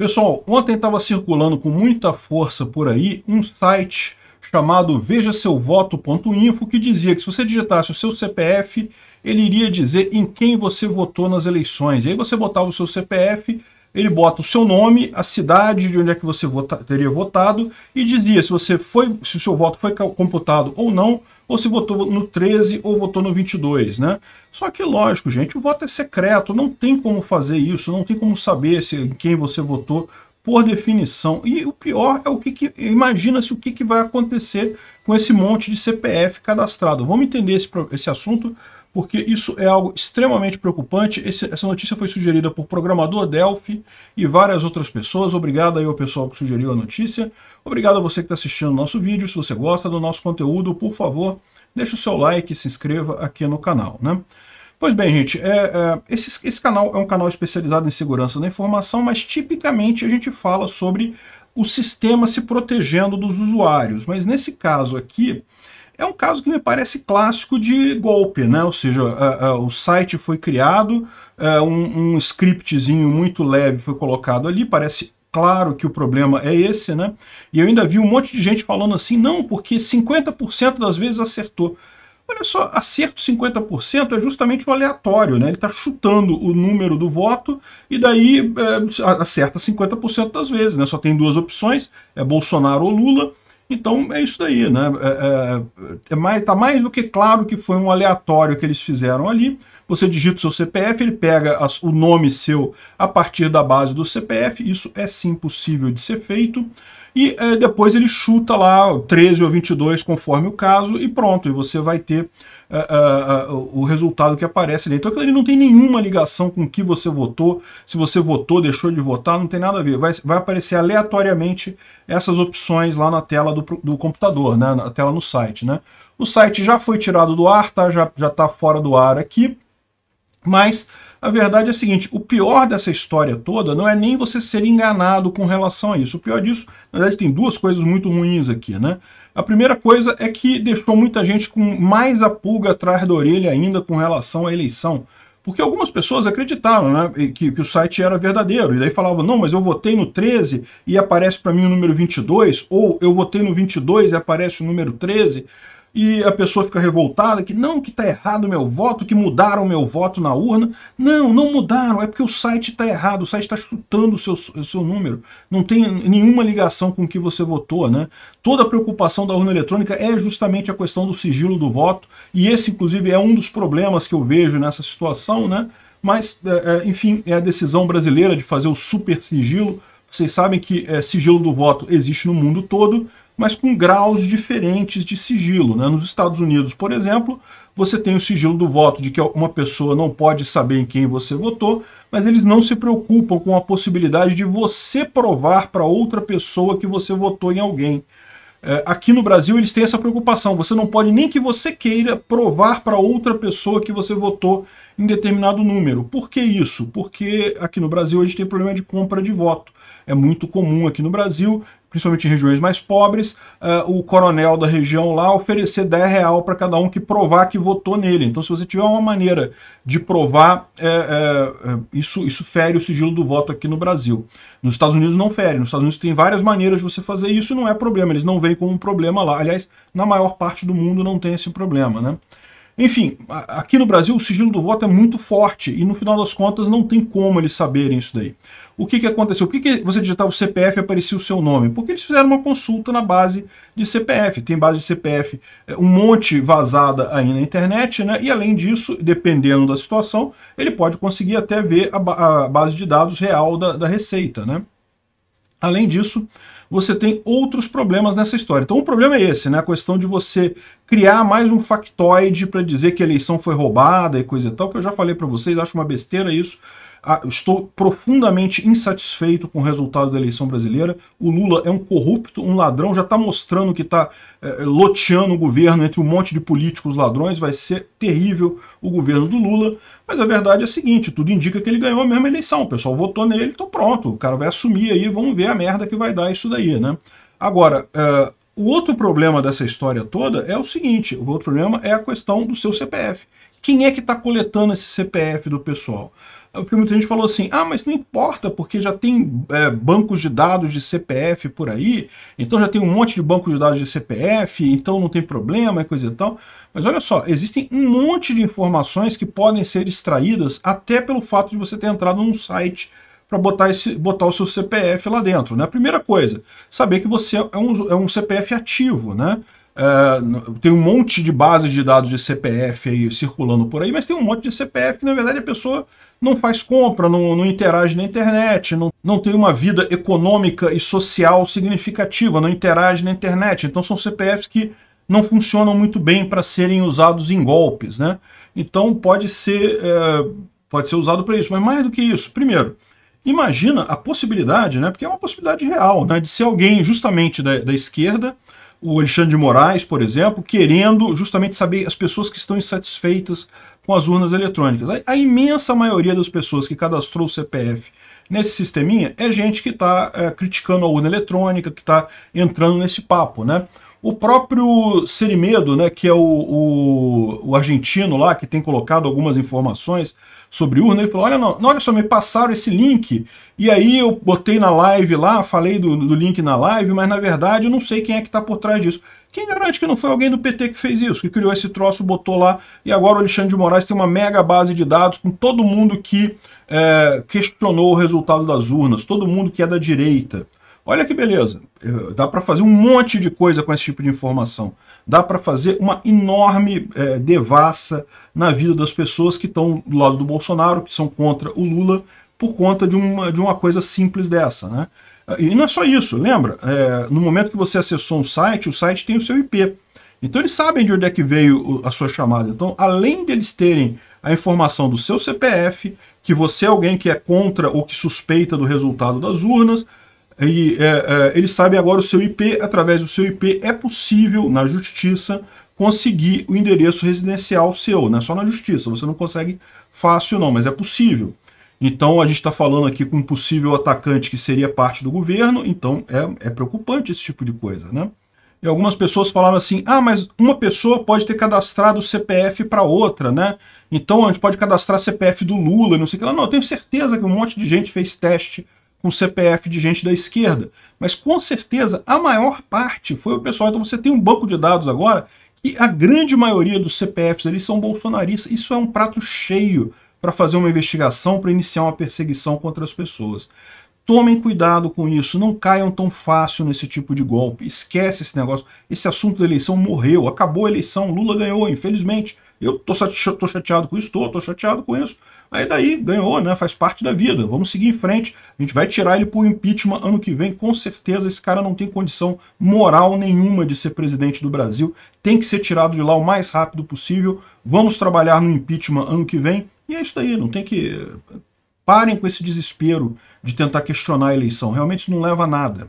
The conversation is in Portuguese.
Pessoal, ontem estava circulando com muita força por aí um site chamado vejaseuvoto.info que dizia que se você digitasse o seu CPF, ele iria dizer em quem você votou nas eleições. E aí você botava o seu CPF ele bota o seu nome, a cidade de onde é que você vota, teria votado e dizia se você foi, se o seu voto foi computado ou não, ou se votou no 13 ou votou no 22, né? Só que lógico, gente, o voto é secreto, não tem como fazer isso, não tem como saber se em quem você votou por definição. E o pior é o que, que imagina-se o que, que vai acontecer com esse monte de CPF cadastrado. Vamos entender esse, esse assunto porque isso é algo extremamente preocupante. Esse, essa notícia foi sugerida por programador Delphi e várias outras pessoas. Obrigado aí ao pessoal que sugeriu a notícia. Obrigado a você que está assistindo o nosso vídeo. Se você gosta do nosso conteúdo, por favor, deixe o seu like e se inscreva aqui no canal. Né? Pois bem, gente, é, é, esse, esse canal é um canal especializado em segurança da informação, mas tipicamente a gente fala sobre o sistema se protegendo dos usuários. Mas nesse caso aqui, é um caso que me parece clássico de golpe, né? Ou seja, é, é, o site foi criado, é, um, um scriptzinho muito leve foi colocado ali, parece claro que o problema é esse, né? E eu ainda vi um monte de gente falando assim, não, porque 50% das vezes acertou. Olha só, acerto 50% é justamente o aleatório, né? Ele está chutando o número do voto e daí é, acerta 50% das vezes, né? Só tem duas opções, é Bolsonaro ou Lula. Então é isso daí, né? É, é, é mais, tá mais do que claro que foi um aleatório que eles fizeram ali. Você digita o seu CPF, ele pega as, o nome seu a partir da base do CPF, isso é sim possível de ser feito, e é, depois ele chuta lá 13 ou 22 conforme o caso, e pronto, e você vai ter uh, uh, uh, o resultado que aparece ali. Então ele não tem nenhuma ligação com o que você votou, se você votou, deixou de votar, não tem nada a ver, vai, vai aparecer aleatoriamente essas opções lá na tela do, do computador, né? na tela no site. Né? O site já foi tirado do ar, tá? já está fora do ar aqui, mas a verdade é a seguinte: o pior dessa história toda não é nem você ser enganado com relação a isso. O pior disso, na verdade, tem duas coisas muito ruins aqui, né? A primeira coisa é que deixou muita gente com mais a pulga atrás da orelha ainda com relação à eleição. Porque algumas pessoas acreditaram né, que, que o site era verdadeiro, e daí falavam, não, mas eu votei no 13 e aparece para mim o número 22, ou eu votei no 22 e aparece o número 13 e a pessoa fica revoltada que não, que está errado o meu voto, que mudaram o meu voto na urna. Não, não mudaram, é porque o site está errado, o site está chutando o seu, o seu número. Não tem nenhuma ligação com o que você votou. Né? Toda a preocupação da urna eletrônica é justamente a questão do sigilo do voto, e esse, inclusive, é um dos problemas que eu vejo nessa situação, né? mas, é, é, enfim, é a decisão brasileira de fazer o super sigilo. Vocês sabem que é, sigilo do voto existe no mundo todo, mas com graus diferentes de sigilo. Né? Nos Estados Unidos, por exemplo, você tem o sigilo do voto, de que uma pessoa não pode saber em quem você votou, mas eles não se preocupam com a possibilidade de você provar para outra pessoa que você votou em alguém. É, aqui no Brasil eles têm essa preocupação, você não pode nem que você queira provar para outra pessoa que você votou em determinado número. Por que isso? Porque aqui no Brasil a gente tem problema de compra de voto. É muito comum aqui no Brasil principalmente em regiões mais pobres, uh, o coronel da região lá oferecer 10 real para cada um que provar que votou nele. Então, se você tiver uma maneira de provar, é, é, é, isso, isso fere o sigilo do voto aqui no Brasil. Nos Estados Unidos não fere. Nos Estados Unidos tem várias maneiras de você fazer isso e não é problema. Eles não veem como um problema lá. Aliás, na maior parte do mundo não tem esse problema, né? Enfim, aqui no Brasil o sigilo do voto é muito forte e no final das contas não tem como eles saberem isso daí. O que, que aconteceu? Por que, que você digitava o CPF e aparecia o seu nome? Porque eles fizeram uma consulta na base de CPF. Tem base de CPF é, um monte vazada aí na internet, né? E além disso, dependendo da situação, ele pode conseguir até ver a, base de dados real da, da Receita, né? Além disso, você tem outros problemas nessa história. Então o problema é esse, né? A questão de você criar mais um factoide para dizer que a eleição foi roubada e coisa e tal, que eu já falei para vocês, acho uma besteira isso. Ah, estou profundamente insatisfeito com o resultado da eleição brasileira. O Lula é um corrupto, um ladrão, já está mostrando que está é, eh, loteando o governo entre um monte de políticos ladrões. Vai ser terrível o governo do Lula. Mas a verdade é a seguinte, tudo indica que ele ganhou a mesma eleição. O pessoal votou nele, então pronto, o cara vai assumir aí, vamos ver a merda que vai dar isso daí daí, né? Agora, uh, o outro problema dessa história toda é o seguinte, o outro problema é a questão do seu CPF. Quem é que está coletando esse CPF do pessoal? É, porque muita gente falou assim, ah, mas não importa, porque já tem é, bancos de dados de CPF por aí, então já tem um monte de banco de dados de CPF, então não tem problema, coisa e tal. Mas olha só, existem um monte de informações que podem ser extraídas até pelo fato de você ter entrado num site para botar, esse, botar o seu CPF lá dentro. Né? A primeira coisa, saber que você é um, é um CPF ativo, né? É, tem um monte de base de dados de CPF aí circulando por aí, mas tem um monte de CPF que, na verdade, a pessoa não faz compra, não, não interage na internet, não, não tem uma vida econômica e social significativa, não interage na internet. Então, são CPFs que não funcionam muito bem para serem usados em golpes, né? Então, pode ser, é, pode ser usado para isso. Mas mais do que isso, primeiro, Imagina a possibilidade, né, porque é uma possibilidade real, né, de ser alguém justamente da, da esquerda, o Alexandre de Moraes, por exemplo, querendo justamente saber as pessoas que estão insatisfeitas com as urnas eletrônicas. A, a imensa maioria das pessoas que cadastrou o CPF nesse sisteminha é gente que está é, eh, criticando a urna eletrônica, que está entrando nesse papo, né? O próprio Serimedo, né, que é o, o, o, argentino lá, que tem colocado algumas informações sobre urna, ele falou, olha, não, olha só, me passaram esse link, e aí eu botei na live lá, falei do, do link na live, mas na verdade eu não sei quem é que está por trás disso. Quem garante que não foi alguém do PT que fez isso, que criou esse troço, botou lá, e agora o Alexandre de Moraes tem uma mega base de dados com todo mundo que é, questionou o resultado das urnas, todo mundo que é da direita. Olha que beleza. Dá para fazer um monte de coisa com esse tipo de informação. Dá para fazer uma enorme é, devassa na vida das pessoas que estão do lado do Bolsonaro, que são contra o Lula, por conta de uma, de uma coisa simples dessa. Né? E não é só isso. Lembra, é, no momento que você acessou um site, o site tem o seu IP. Então eles sabem de onde é que veio a sua chamada. Então, além deles terem a informação do seu CPF, que você é alguém que é contra ou que suspeita do resultado das urnas, e é, é, ele sabe agora o seu IP, através do seu IP é possível, na justiça, conseguir o endereço residencial seu, não né? só na justiça, você não consegue fácil não, mas é possível. Então a gente está falando aqui com um possível atacante que seria parte do governo, então é, é preocupante esse tipo de coisa, né? E algumas pessoas falaram assim, ah, mas uma pessoa pode ter cadastrado o CPF para outra, né? Então a gente pode cadastrar CPF do Lula, não sei o que lá. Não, eu tenho certeza que um monte de gente fez teste com CPF de gente da esquerda. Mas com certeza a maior parte foi o pessoal. Então você tem um banco de dados agora que a grande maioria dos CPFs ali são bolsonaristas. Isso é um prato cheio para fazer uma investigação, para iniciar uma perseguição contra as pessoas. Tomem cuidado com isso, não caiam tão fácil nesse tipo de golpe. Esquece esse negócio. Esse assunto da eleição morreu, acabou a eleição, Lula ganhou, infelizmente. Eu tô, tô chateado com isso, tô, tô chateado com isso Aí daí ganhou, né? Faz parte da vida. Vamos seguir em frente. A gente vai tirar ele por impeachment ano que vem. Com certeza esse cara não tem condição moral nenhuma de ser presidente do Brasil. Tem que ser tirado de lá o mais rápido possível. Vamos trabalhar no impeachment ano que vem. E é isso daí. Não tem que. Parem com esse desespero de tentar questionar a eleição. Realmente isso não leva a nada.